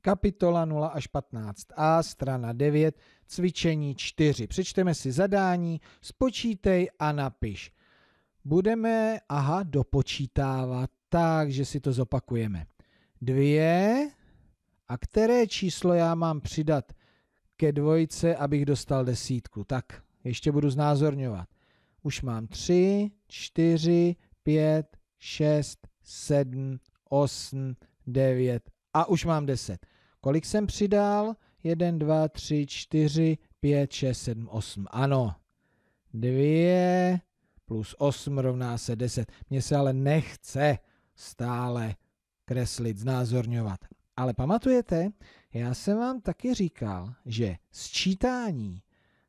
kapitola 0 až 15a, strana 9, cvičení 4. Přečteme si zadání, spočítej a napiš. Budeme, aha, dopočítávat, takže si to zopakujeme. Dvě, a které číslo já mám přidat ke dvojce, abych dostal desítku? Tak, ještě budu znázorňovat. Už mám tři, čtyři, pět, šest, sedm, osm, devět a už mám 10. Kolik jsem přidal? 1, 2, 3, 4, 5, 6, 7, 8. Ano. 2 plus 8 rovná se 10. Mně se ale nechce stále kreslit, znázorňovat. Ale pamatujete, já jsem vám taky říkal, že sčítání,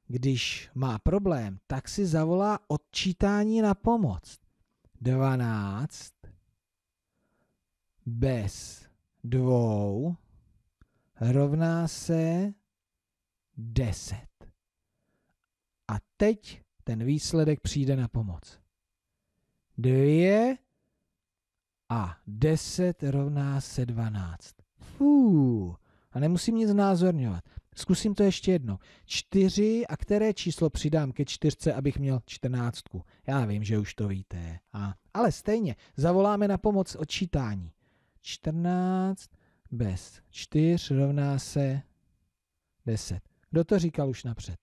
když má problém, tak si zavolá odčítání na pomoc. 12 bez dvou rovná se 10. A teď ten výsledek přijde na pomoc. 2 a 10 rovná se 12. Fú, a nemusím nic znázorňovat. Zkusím to ještě jedno. 4 a které číslo přidám ke čtyřce, abych měl čtrnáctku? Já vím, že už to víte. A, ale stejně, zavoláme na pomoc odčítání. 14 bez 4 rovná se 10. Kdo to říkal už napřed?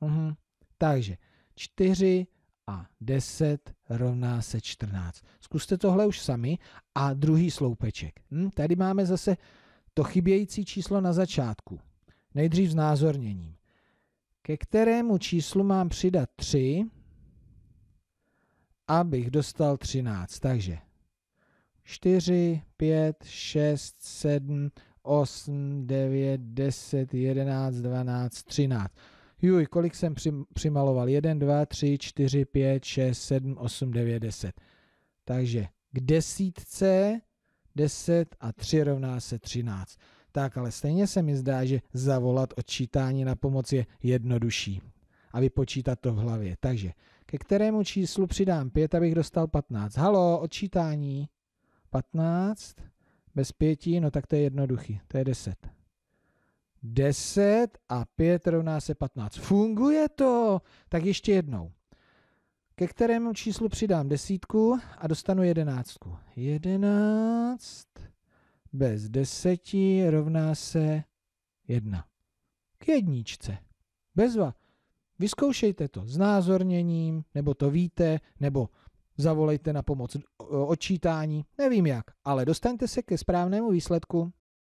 Uhum. Takže 4 a 10 rovná se 14. Zkuste tohle už sami a druhý sloupeček. Hm? Tady máme zase to chybějící číslo na začátku. Nejdřív názorněním. Ke kterému číslu mám přidat 3, abych dostal 13. Takže 4, 5, 6, 7, 8, 9, 10, 11, 12, 13. Juj, kolik jsem přimaloval? 1, 2, 3, 4, 5, 6, 7, 8, 9, 10. Takže k desítce 10 a 3 rovná se 13. Tak, ale stejně se mi zdá, že zavolat odčítání na pomoc je jednodušší a vypočítat to v hlavě. Takže ke kterému číslu přidám 5, abych dostal 15. Halo, odčítání. 15 bez 5, no tak to je jednoduchý, to je 10. 10 a 5 rovná se 15. Funguje to! Tak ještě jednou. Ke kterému číslu přidám desítku a dostanu jedenáctku. 11 bez 10 rovná se 1. K jedničce. Bezva. Vyzkoušejte to s názorněním, nebo to víte, nebo zavolejte na pomoc odčítání, nevím jak, ale dostaňte se ke správnému výsledku